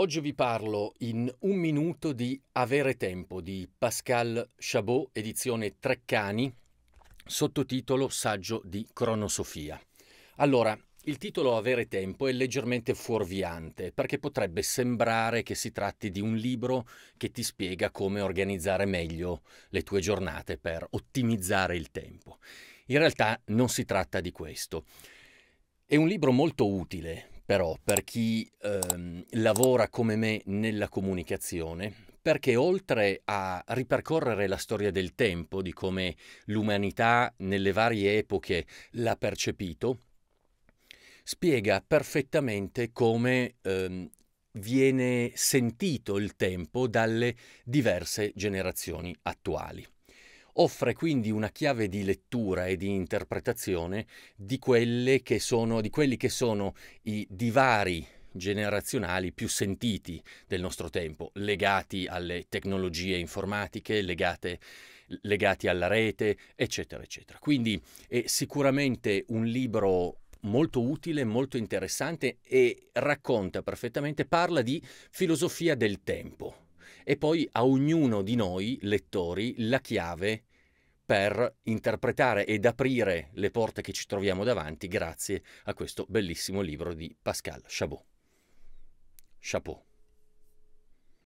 Oggi vi parlo in un minuto di Avere tempo di Pascal Chabot, edizione Treccani, sottotitolo Saggio di cronosofia. Allora, il titolo Avere tempo è leggermente fuorviante perché potrebbe sembrare che si tratti di un libro che ti spiega come organizzare meglio le tue giornate per ottimizzare il tempo. In realtà non si tratta di questo. È un libro molto utile però per chi ehm, lavora come me nella comunicazione, perché oltre a ripercorrere la storia del tempo, di come l'umanità nelle varie epoche l'ha percepito, spiega perfettamente come ehm, viene sentito il tempo dalle diverse generazioni attuali. Offre quindi una chiave di lettura e di interpretazione di, che sono, di quelli che sono i divari generazionali più sentiti del nostro tempo, legati alle tecnologie informatiche, legate, legati alla rete, eccetera, eccetera. Quindi è sicuramente un libro molto utile, molto interessante e racconta perfettamente, parla di filosofia del tempo. E poi a ognuno di noi, lettori, la chiave per interpretare ed aprire le porte che ci troviamo davanti grazie a questo bellissimo libro di Pascal Chabot. Chapeau.